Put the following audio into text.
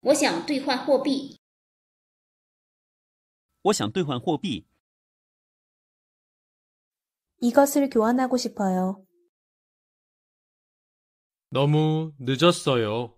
我想兑换货币。我想兑换货币。이것을교환하고싶어요너무늦었어요